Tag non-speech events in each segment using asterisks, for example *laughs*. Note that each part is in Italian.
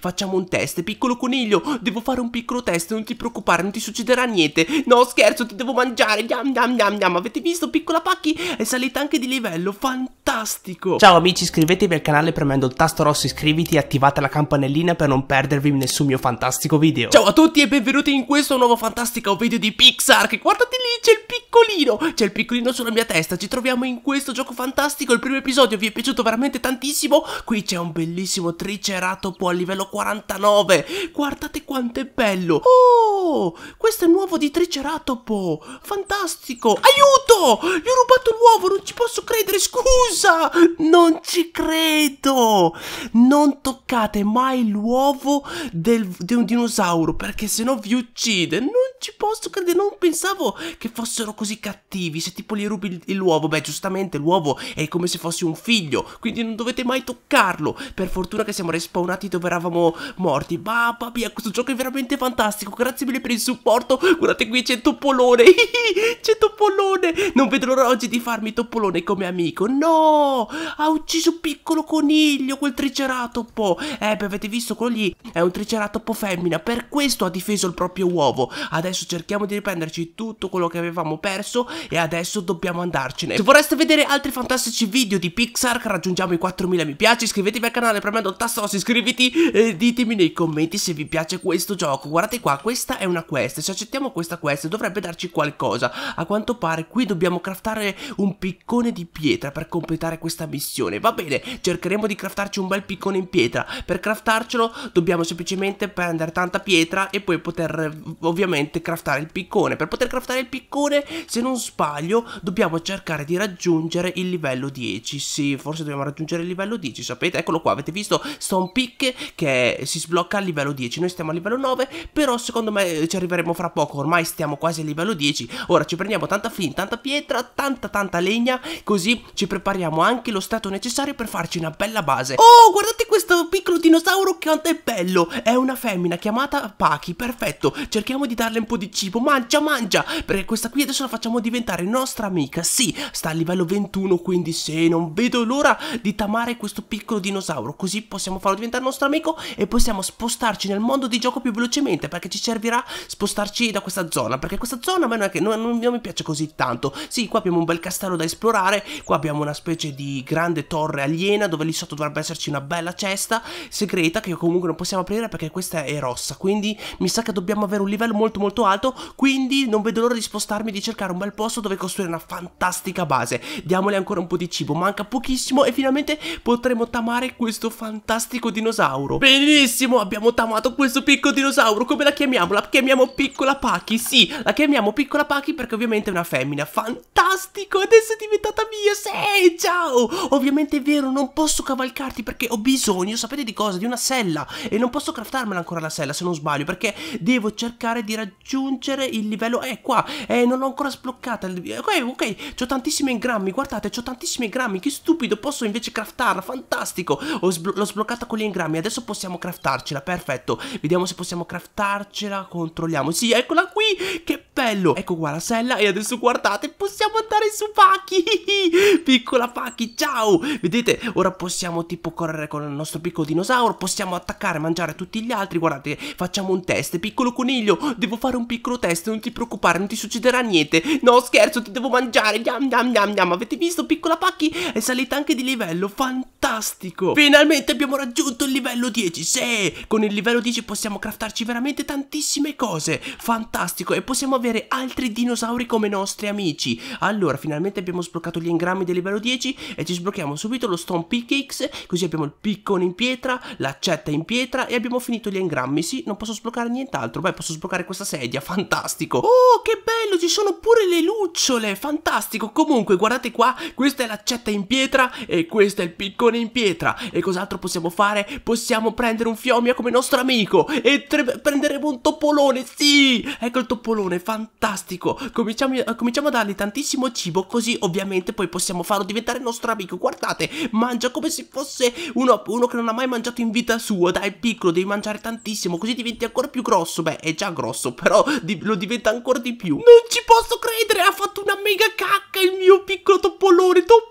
Facciamo un test, piccolo coniglio, devo fare un piccolo test, non ti preoccupare, non ti succederà niente No scherzo, ti devo mangiare, yam yam yam yam Avete visto, piccola Pacchi è salita anche di livello, fantastico Ciao amici, iscrivetevi al canale premendo il tasto rosso iscriviti e attivate la campanellina per non perdervi nessun mio fantastico video Ciao a tutti e benvenuti in questo nuovo fantastico video di Pixar Che guardate lì, c'è il piccolino, c'è il piccolino sulla mia testa Ci troviamo in questo gioco fantastico, il primo episodio vi è piaciuto veramente tantissimo Qui c'è un bellissimo triceratopo a livello 49. Guardate quanto è bello. Oh, questo è un uovo di Triceratopo. Fantastico. Aiuto! Gli ho rubato l'uovo, non ci posso credere. Scusa! Non ci credo. Non toccate mai l'uovo di un dinosauro perché se no vi uccide. Non ci posso credere, non pensavo che fossero così cattivi. Se tipo gli rubi l'uovo, beh, giustamente l'uovo è come se fosse un figlio, quindi non dovete mai toccarlo. Per fortuna che siamo respawnati dove eravamo saremo morti. Ma mia, questo gioco è veramente fantastico. Grazie mille per il supporto. Guardate qui c'è Topolone. *laughs* c'è Topolone. Non vedo l'ora oggi di farmi Topolone come amico. No, ha ucciso piccolo coniglio, quel triceratopo. Eh, beh, avete visto quello lì? È un triceratopo femmina. Per questo ha difeso il proprio uovo. Adesso cerchiamo di riprenderci tutto quello che avevamo perso e adesso dobbiamo andarcene. Se vorreste vedere altri fantastici video di Pixar raggiungiamo i 4000 mi piace, iscrivetevi al canale premendo il tasto iscriviti e ditemi nei commenti se vi piace questo gioco. Guardate qua, questa è una quest, se accettiamo questa quest dovrebbe darci qualcosa. A quanto pare qui dobbiamo craftare un piccone di pietra per completare questa missione. Va bene, cercheremo di craftarci un bel piccone in pietra. Per craftarcelo dobbiamo semplicemente prendere tanta pietra e poi poter ovviamente craftare il piccone. Per poter craftare il piccone, se non sbaglio, dobbiamo cercare di raggiungere il livello 10. Sì, forse dobbiamo raggiungere il livello 10, sapete? Eccolo qua, avete visto? Stone Pick che è si sblocca a livello 10. Noi stiamo a livello 9, però secondo me eh, ci arriveremo fra poco. Ormai stiamo quasi a livello 10. Ora ci prendiamo tanta flint, tanta pietra, tanta tanta legna, così ci prepariamo anche lo stato necessario per farci una bella base. Oh, guardate questo piccolo dinosauro quanto è bello! È una femmina chiamata Paki, perfetto. Cerchiamo di darle un po' di cibo. Mangia, mangia! Perché questa qui adesso la facciamo diventare nostra amica. Sì, sta a livello 21, quindi se non vedo l'ora di tamare questo piccolo dinosauro, così possiamo farlo diventare nostro amico e possiamo spostarci nel mondo di gioco più velocemente perché ci servirà spostarci da questa zona perché questa zona a me non, è che, non, non, non mi piace così tanto sì qua abbiamo un bel castello da esplorare qua abbiamo una specie di grande torre aliena dove lì sotto dovrebbe esserci una bella cesta segreta che comunque non possiamo aprire perché questa è rossa quindi mi sa che dobbiamo avere un livello molto molto alto quindi non vedo l'ora di spostarmi di cercare un bel posto dove costruire una fantastica base diamole ancora un po' di cibo manca pochissimo e finalmente potremo tamare questo fantastico dinosauro Bene Benissimo, abbiamo tamato questo piccolo dinosauro Come la chiamiamo? La chiamiamo piccola Paki Sì, la chiamiamo piccola Paki perché ovviamente è una femmina Fantastico, adesso è diventata mia Sì, ciao Ovviamente è vero, non posso cavalcarti perché ho bisogno Sapete di cosa? Di una sella E non posso craftarmela ancora la sella se non sbaglio Perché devo cercare di raggiungere il livello Eh, qua, eh, non l'ho ancora sbloccata Ok, ok, ho tantissimi grammi Guardate, ho tantissimi grammi Che stupido, posso invece craftarla Fantastico, l'ho sbloccata con gli ingrammi Adesso possiamo possiamo craftarcela, perfetto Vediamo se possiamo craftarcela, controlliamo Sì, eccola qui, che bello Ecco qua la sella e adesso guardate Possiamo andare su Paki *laughs* Piccola Paki, ciao Vedete, ora possiamo tipo correre con il nostro piccolo dinosauro Possiamo attaccare, mangiare tutti gli altri Guardate, facciamo un test Piccolo coniglio, devo fare un piccolo test Non ti preoccupare, non ti succederà niente No, scherzo, ti devo mangiare Yam, yam, yam, yam Avete visto, piccola Paki? È salita anche di livello, fantastico Finalmente abbiamo raggiunto il livello 10 10, sì, con il livello 10 possiamo craftarci veramente tantissime cose, fantastico, e possiamo avere altri dinosauri come nostri amici. Allora, finalmente abbiamo sbloccato gli engrammi del livello 10 e ci sblocchiamo subito lo Stone Pickaxe, così abbiamo il piccone in pietra, l'accetta in pietra e abbiamo finito gli engrammi. Sì, non posso sbloccare nient'altro, beh, posso sbloccare questa sedia, *laughs* fantastico. Oh, che bello, ci sono pure le lucciole, fantastico. Comunque, guardate qua, questa è l'accetta in pietra e questo è il piccone in pietra. E cos'altro possiamo fare? Possiamo prendere un Fiomia come nostro amico e prenderemo un topolone, sì! Ecco il topolone, fantastico! Cominciamo, cominciamo a dargli tantissimo cibo, così ovviamente poi possiamo farlo diventare nostro amico. Guardate, mangia come se fosse uno, uno che non ha mai mangiato in vita sua. Dai, piccolo, devi mangiare tantissimo, così diventi ancora più grosso. Beh, è già grosso, però di, lo diventa ancora di più. Non ci posso credere, ha fatto una mega cacca il mio piccolo topolone, topolone!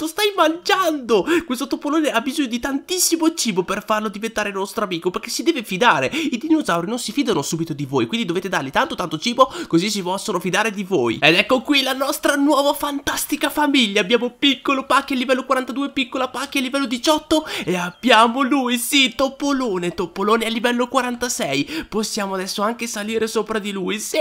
Esatto, stai mangiando! Questo topolone ha bisogno di tantissimo cibo per farlo diventare nostro amico, perché si deve fidare. I dinosauri non si fidano subito di voi, quindi dovete dargli tanto tanto cibo, così si possono fidare di voi. Ed ecco qui la nostra nuova fantastica famiglia. Abbiamo piccolo Pacchi a livello 42, piccola Pacchi a livello 18 e abbiamo lui, sì, Topolone, Topolone a livello 46. Possiamo adesso anche salire sopra di lui, sì!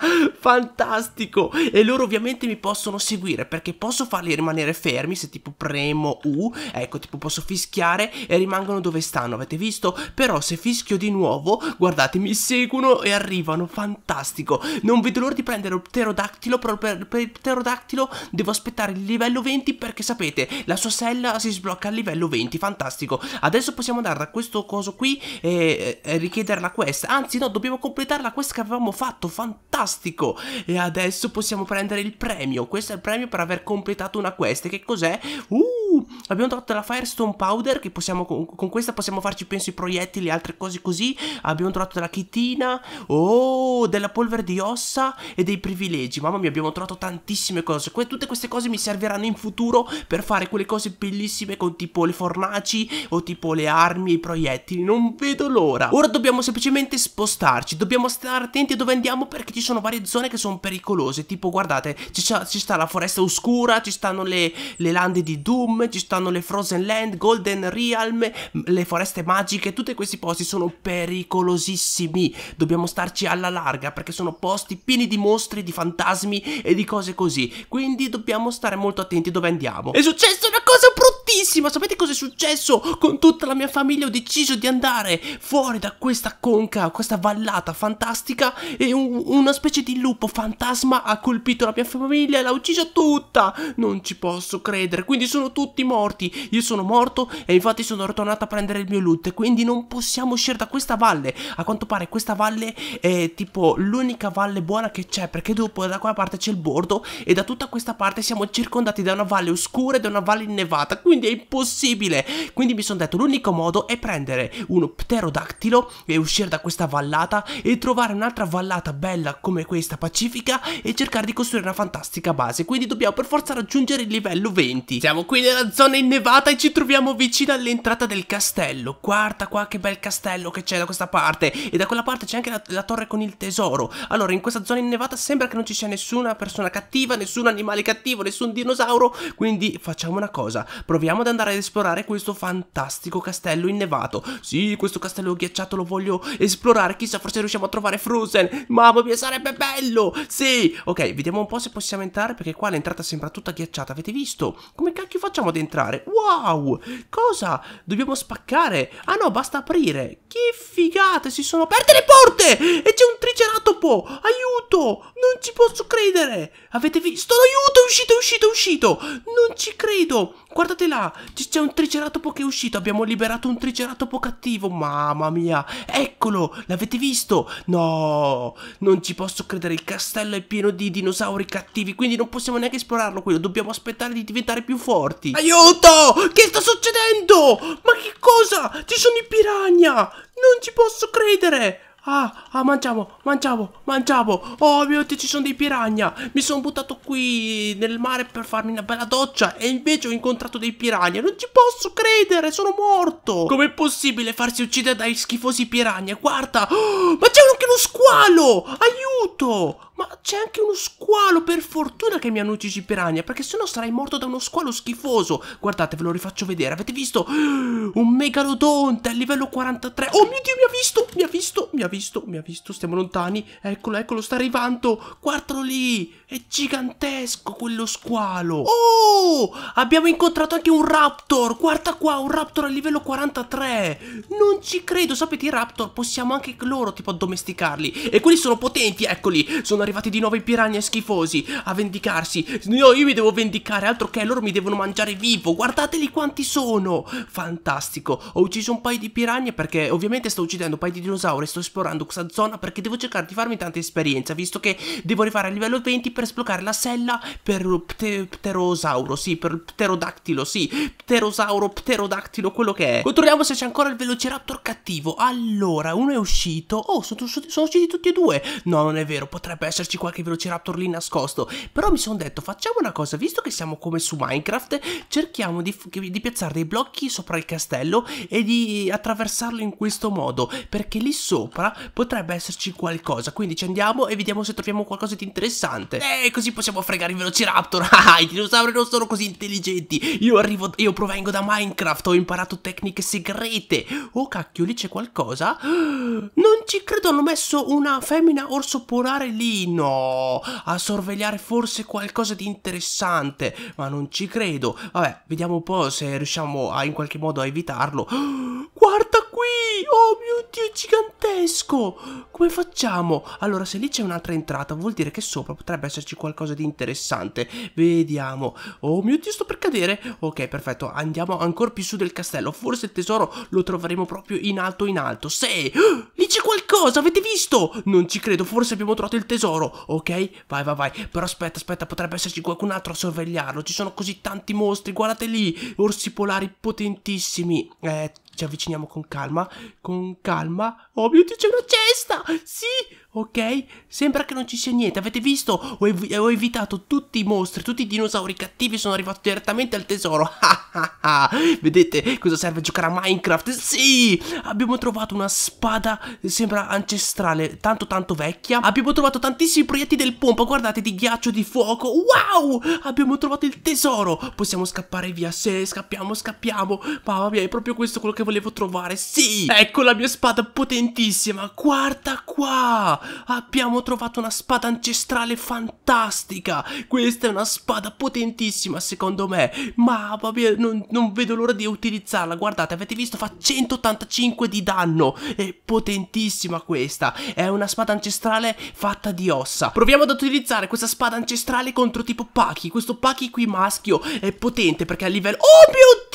*laughs* Fantastico! E loro ovviamente mi possono seguire perché posso farli rimanere fermi se tipo premo U, ecco tipo posso fischiare e rimangono dove stanno, avete visto? Però se fischio di nuovo, guardate mi seguono e arrivano, fantastico! Non vedo l'ora di prendere il pterodactilo, però per, per il pterodactilo devo aspettare il livello 20 perché sapete, la sua sella si sblocca al livello 20, fantastico! Adesso possiamo andare da questo coso qui e, e richiedere la quest, anzi no, dobbiamo completare la quest che avevamo fatto, fantastico! fantastico! E adesso possiamo prendere il premio. Questo è il premio per aver completato una quest. Che cos'è? Uh! Abbiamo trovato la Firestone Powder, che possiamo, con questa possiamo farci, penso, i proiettili e altre cose così. Abbiamo trovato la chitina. Oh, della polvere di ossa e dei privilegi. Mamma mia, abbiamo trovato tantissime cose. Que tutte queste cose mi serviranno in futuro per fare quelle cose bellissime con tipo le fornaci o tipo le armi e i proiettili. Non vedo l'ora. Ora dobbiamo semplicemente spostarci. Dobbiamo stare attenti a dove andiamo perché ci sono sono varie zone che sono pericolose, tipo guardate, ci, ci sta la foresta oscura, ci stanno le, le lande di Doom, ci stanno le Frozen Land, Golden Realm, le foreste magiche, tutti questi posti sono pericolosissimi, dobbiamo starci alla larga perché sono posti pieni di mostri, di fantasmi e di cose così, quindi dobbiamo stare molto attenti dove andiamo. È successa una cosa brutta! tantissimo. Sapete cosa è successo? Con tutta la mia famiglia ho deciso di andare fuori da questa conca, questa vallata fantastica e un, una specie di lupo fantasma ha colpito la mia famiglia e l'ha uccisa tutta. Non ci posso credere, quindi sono tutti morti. Io sono morto e infatti sono ritornato a prendere il mio loot, quindi non possiamo uscire da questa valle. A quanto pare questa valle è tipo l'unica valle buona che c'è perché dopo da quella parte c'è il bordo e da tutta questa parte siamo circondati da una valle oscura e da una valle innevata. Quindi quindi è impossibile. Quindi mi sono detto l'unico modo è prendere uno pterodactilo e uscire da questa vallata e trovare un'altra vallata bella come questa pacifica e cercare di costruire una fantastica base. Quindi dobbiamo per forza raggiungere il livello 20. Siamo qui nella zona innevata e ci troviamo vicino all'entrata del castello. Guarda qua che bel castello che c'è da questa parte e da quella parte c'è anche la, la torre con il tesoro. Allora in questa zona innevata sembra che non ci sia nessuna persona cattiva, nessun animale cattivo, nessun dinosauro. Quindi facciamo una cosa, proviamo proviamo ad andare ad esplorare questo fantastico castello innevato. Sì, questo castello ghiacciato lo voglio esplorare, chissà forse riusciamo a trovare Frozen. Mamma mia, sarebbe bello! Sì! Ok, vediamo un po' se possiamo entrare perché qua l'entrata sembra tutta ghiacciata, avete visto? Come cacchio facciamo ad entrare? Wow! Cosa? Dobbiamo spaccare? Ah no, basta aprire. Che figata, si sono aperte le porte! E c'è un triceratopo! Aiuto! Non ci posso credere! Avete visto? Aiuto, è uscito, è uscito, è uscito! Non ci credo! Guardate là, là! C'è un triceratopo che è uscito, abbiamo liberato un triceratopo cattivo, mamma mia! Eccolo, l'avete visto? No, non ci posso credere, il castello è pieno di dinosauri cattivi, quindi non possiamo neanche esplorarlo quello, dobbiamo aspettare di diventare più forti. Aiuto! Che sta succedendo? Ma che cosa? Ci sono i piranha! Non ci posso credere! Ah, ah, mangiamo, mangiamo, mangiavo. Oh mio Dio, ci sono dei piragna. Mi sono buttato qui nel mare per farmi una bella doccia e invece ho incontrato dei piragna. Non ci posso credere, sono morto. Com'è possibile farsi uccidere dai schifosi piragna? Guarda, oh, *gasps* ma c'è anche uno squalo. Aiuto. Ma c'è anche uno squalo, per fortuna che mi hanno ucciso i piranha, perché sennò sarei morto da uno squalo schifoso. Guardate, ve lo rifaccio vedere, avete visto? *gasps* Un megalodonte a livello 43. Oh mio Dio, mi ha visto, mi ha visto, mi ha visto, mi ha visto, stiamo lontani. Eccolo, eccolo, sta arrivando. Guardalo lì, è gigantesco quello squalo. Oh, abbiamo incontrato anche un raptor, guarda qua, un raptor a livello 43. Non ci credo, sapete i raptor possiamo anche loro tipo addomesticarli. E quelli sono potenti, eccoli, sono arrivati di nuovo i piranha schifosi a vendicarsi. No, io mi devo vendicare, altro che loro mi devono mangiare vivo. Guardateli quanti sono. Fantastico. Ho ucciso un paio di piragne perché ovviamente sto uccidendo un paio di dinosauri. Sto esplorando questa zona perché devo cercare di farmi tanta esperienza, visto che devo arrivare a livello 20 per sbloccare la sella per pte pterosauro, sì, per pterodactilo, sì, pterosauro, pterodactilo, quello che è. Controlliamo se c'è ancora il velociraptor cattivo. Allora, uno è uscito. Oh, sono, sono usciti tutti e due. No, non è vero, potrebbe essere esserci qualche velociraptor lì nascosto, però mi sono detto facciamo una cosa, visto che siamo come su Minecraft, cerchiamo di, di piazzare dei blocchi sopra il castello e di attraversarlo in questo modo, perché lì sopra potrebbe esserci qualcosa, quindi ci andiamo e vediamo se troviamo qualcosa di interessante. E eh, così possiamo fregare i velociraptor, *laughs* i dinosauri non sono così intelligenti, io arrivo, io provengo da Minecraft, ho imparato tecniche segrete, oh cacchio lì c'è qualcosa, *gasps* non ci credo hanno messo una femmina orso polare lì no, a sorvegliare forse qualcosa di interessante, ma non ci credo. Vabbè, vediamo un po' se riusciamo a, in qualche modo a evitarlo. *gasps* Guarda qui! Oh mio Dio, è gigantesco! Come facciamo? Allora, se lì c'è un'altra entrata, vuol dire che sopra potrebbe esserci qualcosa di interessante. Vediamo. Oh mio Dio, sto per cadere. Ok, perfetto. Andiamo ancora più su del castello. Forse il tesoro lo troveremo proprio in alto in alto. Sì! Lì c'è qualcosa, avete visto? Non ci credo, forse abbiamo trovato il tesoro. Ok, vai, vai, vai. Però aspetta, aspetta, potrebbe esserci qualcun altro a sorvegliarlo. Ci sono così tanti mostri, guardate lì. Orsi polari potentissimi. Eh, ci avviciniamo con calma, con calma. Oh mio Dio, c'è una cesta! Sì, ok. Sembra che non ci sia niente. Avete visto? Ho, ev ho evitato tutti i mostri, tutti i dinosauri cattivi. Sono arrivato direttamente al tesoro. *laughs* Vedete cosa serve giocare a Minecraft? Sì! Abbiamo trovato una spada, sembra ancestrale, tanto tanto vecchia. Abbiamo trovato tantissimi proiettili del pompa, guardate, di ghiaccio, di fuoco. Wow! Abbiamo trovato il tesoro. Possiamo scappare via. Se scappiamo, scappiamo. Mamma mia, è proprio questo quello che volevo trovare Sì, ecco la mia spada potentissima Guarda qua Abbiamo trovato una spada ancestrale fantastica Questa è una spada potentissima secondo me Ma vabbè, non, non vedo l'ora di utilizzarla Guardate, avete visto? Fa 185 di danno È potentissima questa È una spada ancestrale fatta di ossa Proviamo ad utilizzare questa spada ancestrale contro tipo Paki Questo Paki qui maschio è potente perché a livello... Oh mio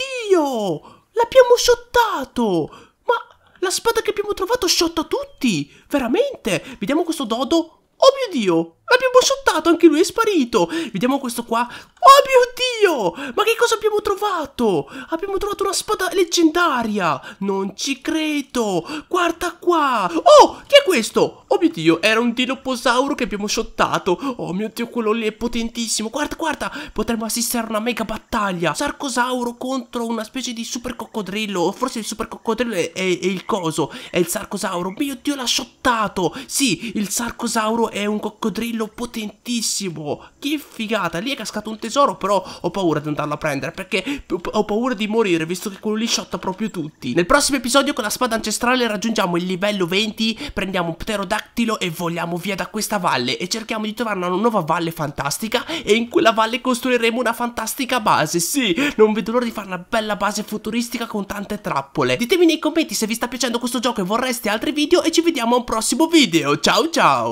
Dio! L'abbiamo sciottato! Ma la spada che abbiamo trovato shotta tutti! Veramente! Vediamo questo dodo! Oh mio Dio! L'abbiamo shottato, anche lui è sparito. Vediamo questo qua. Oh mio Dio! Ma che cosa abbiamo trovato? Abbiamo trovato una spada leggendaria. Non ci credo. Guarda qua. Oh, chi è questo? Oh mio Dio, era un dinoposauro che abbiamo shottato. Oh mio Dio, quello lì è potentissimo. Guarda, guarda. Potremmo assistere a una mega battaglia. Sarcosauro contro una specie di super coccodrillo. O Forse il super coccodrillo è, è, è il coso. È il sarcosauro. Mio Dio, l'ha shottato. Sì, il sarcosauro è un coccodrillo grillo potentissimo. Che figata. Lì è cascato un tesoro, però ho paura di andarlo a prendere perché ho paura di morire, visto che quello lì shotta proprio tutti. Nel prossimo episodio con la spada ancestrale raggiungiamo il livello 20, prendiamo un pterodactilo e vogliamo via da questa valle e cerchiamo di trovare una nuova valle fantastica e in quella valle costruiremo una fantastica base. Sì, non vedo l'ora di fare una bella base futuristica con tante trappole. Ditemi nei commenti se vi sta piacendo questo gioco e vorreste altri video e ci vediamo a un prossimo video. Ciao ciao!